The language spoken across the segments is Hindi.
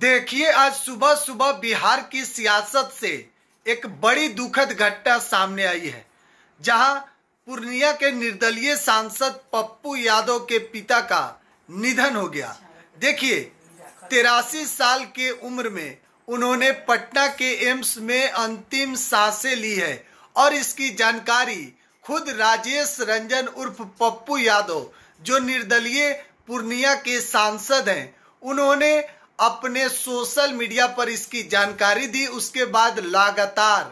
देखिए आज सुबह सुबह बिहार की सियासत से एक बड़ी दुखद घटना सामने आई है जहां पूर्णिया के निर्दलीय सांसद पप्पू यादव के पिता का निधन हो गया देखिए तेरासी साल के उम्र में उन्होंने पटना के एम्स में अंतिम सांसें ली है और इसकी जानकारी खुद राजेश रंजन उर्फ पप्पू यादव जो निर्दलीय पूर्णिया के सांसद हैं उन्होंने अपने सोशल मीडिया पर इसकी जानकारी दी उसके बाद लगातार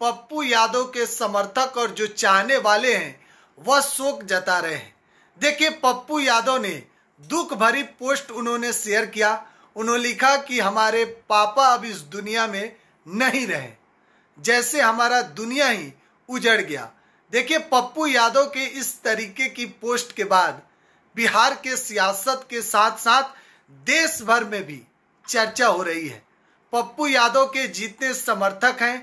पप्पू यादव के समर्थक और जो चाहने वाले हैं वह शोक जता रहे हैं देखिए पप्पू यादव ने दुख भरी पोस्ट उन्होंने शेयर किया उन्होंने लिखा कि हमारे पापा अब इस दुनिया में नहीं रहे जैसे हमारा दुनिया ही उजड़ गया देखिए पप्पू यादव के इस तरीके की पोस्ट के बाद बिहार के सियासत के साथ साथ देश भर में भी चर्चा हो रही है पप्पू यादव के जितने समर्थक हैं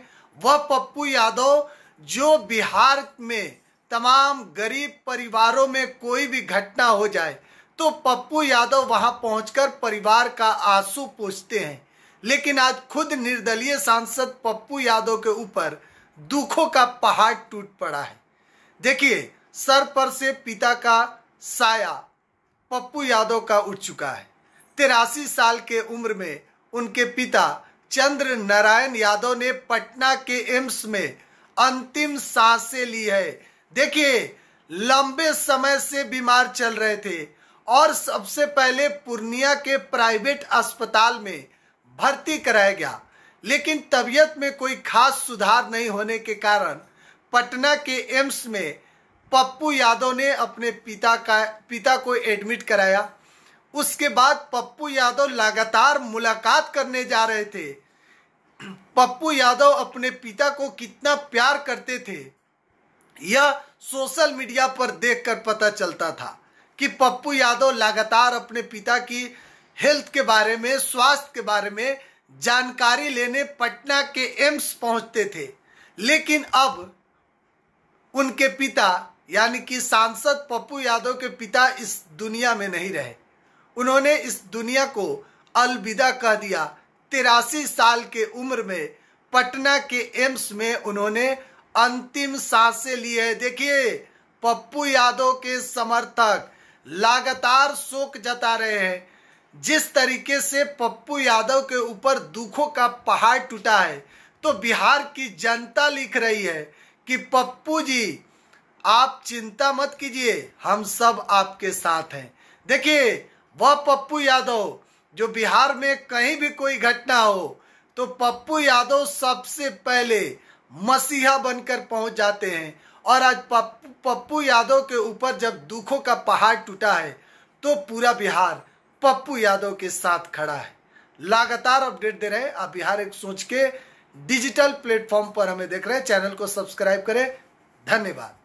वह पप्पू यादव जो बिहार में तमाम गरीब परिवारों में कोई भी घटना हो जाए तो पप्पू यादव वहां पहुंचकर परिवार का आंसू पूछते हैं लेकिन आज खुद निर्दलीय सांसद पप्पू यादव के ऊपर दुखों का पहाड़ टूट पड़ा है देखिए सर पर से पिता का साया पप्पू यादव का उठ चुका है तिरासी साल के उम्र में उनके पिता चंद्र नारायण यादव ने पटना के एम्स में अंतिम सांसें ली है देखिए लंबे समय से बीमार चल रहे थे और सबसे पहले पूर्णिया के प्राइवेट अस्पताल में भर्ती कराया गया लेकिन तबीयत में कोई खास सुधार नहीं होने के कारण पटना के एम्स में पप्पू यादव ने अपने पिता का पिता को एडमिट कराया उसके बाद पप्पू यादव लगातार मुलाकात करने जा रहे थे पप्पू यादव अपने पिता को कितना प्यार करते थे यह सोशल मीडिया पर देखकर पता चलता था कि पप्पू यादव लगातार अपने पिता की हेल्थ के बारे में स्वास्थ्य के बारे में जानकारी लेने पटना के एम्स पहुंचते थे लेकिन अब उनके पिता यानी कि सांसद पप्पू यादव के पिता इस दुनिया में नहीं रहे उन्होंने इस दुनिया को अलविदा कह दिया तिरासी साल के उम्र में पटना के एम्स में उन्होंने अंतिम सांसें ली है देखिए पप्पू यादव के समर्थक लगातार शोक जता रहे हैं जिस तरीके से पप्पू यादव के ऊपर दुखों का पहाड़ टूटा है तो बिहार की जनता लिख रही है कि पप्पू जी आप चिंता मत कीजिए हम सब आपके साथ हैं देखिए वह पप्पू यादव जो बिहार में कहीं भी कोई घटना हो तो पप्पू यादव सबसे पहले मसीहा बनकर पहुंच जाते हैं और आज पप्पू यादव के ऊपर जब दुखों का पहाड़ टूटा है तो पूरा बिहार पप्पू यादव के साथ खड़ा है लगातार अपडेट दे रहे हैं आप बिहार एक सोच के डिजिटल प्लेटफॉर्म पर हमें देख रहे हैं चैनल को सब्सक्राइब करें धन्यवाद